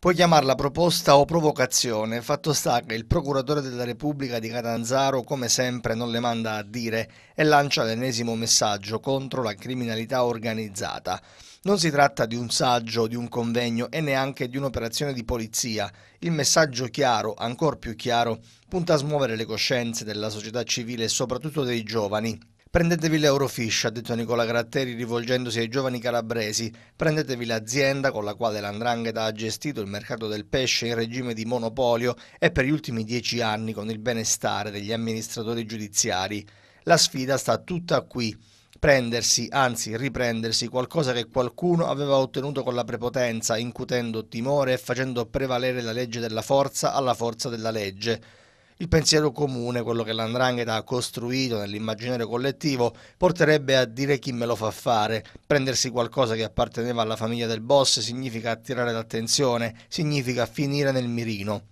Puoi chiamarla proposta o provocazione, fatto sta che il procuratore della Repubblica di Catanzaro come sempre non le manda a dire e lancia l'ennesimo messaggio contro la criminalità organizzata. Non si tratta di un saggio, di un convegno e neanche di un'operazione di polizia. Il messaggio chiaro, ancora più chiaro, punta a smuovere le coscienze della società civile e soprattutto dei giovani, Prendetevi l'Eurofish, ha detto Nicola Gratteri rivolgendosi ai giovani calabresi, prendetevi l'azienda con la quale l'Andrangheta ha gestito il mercato del pesce in regime di monopolio e per gli ultimi dieci anni con il benestare degli amministratori giudiziari. La sfida sta tutta qui prendersi, anzi riprendersi, qualcosa che qualcuno aveva ottenuto con la prepotenza, incutendo timore e facendo prevalere la legge della forza alla forza della legge il pensiero comune, quello che l'andrangheta ha costruito nell'immaginario collettivo, porterebbe a dire chi me lo fa fare. Prendersi qualcosa che apparteneva alla famiglia del boss significa attirare l'attenzione, significa finire nel mirino.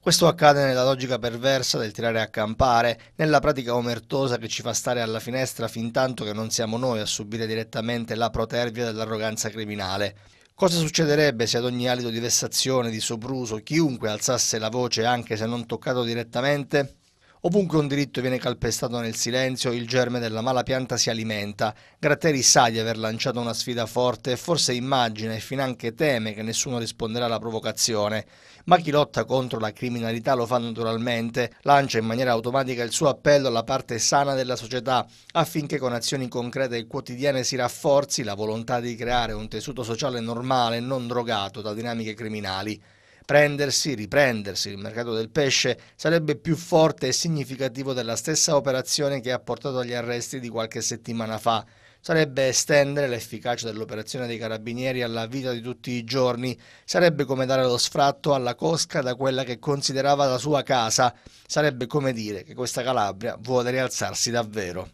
Questo accade nella logica perversa del tirare a campare, nella pratica omertosa che ci fa stare alla finestra fin tanto che non siamo noi a subire direttamente la protervia dell'arroganza criminale. Cosa succederebbe se ad ogni alito di vessazione, di sopruso, chiunque alzasse la voce anche se non toccato direttamente? Ovunque un diritto viene calpestato nel silenzio, il germe della mala pianta si alimenta. Gratteri sa di aver lanciato una sfida forte e forse immagina e finanche teme che nessuno risponderà alla provocazione. Ma chi lotta contro la criminalità lo fa naturalmente, lancia in maniera automatica il suo appello alla parte sana della società affinché con azioni concrete e quotidiane si rafforzi la volontà di creare un tessuto sociale normale e non drogato da dinamiche criminali. Prendersi, riprendersi il mercato del pesce sarebbe più forte e significativo della stessa operazione che ha portato agli arresti di qualche settimana fa. Sarebbe estendere l'efficacia dell'operazione dei carabinieri alla vita di tutti i giorni, sarebbe come dare lo sfratto alla cosca da quella che considerava la sua casa, sarebbe come dire che questa Calabria vuole rialzarsi davvero.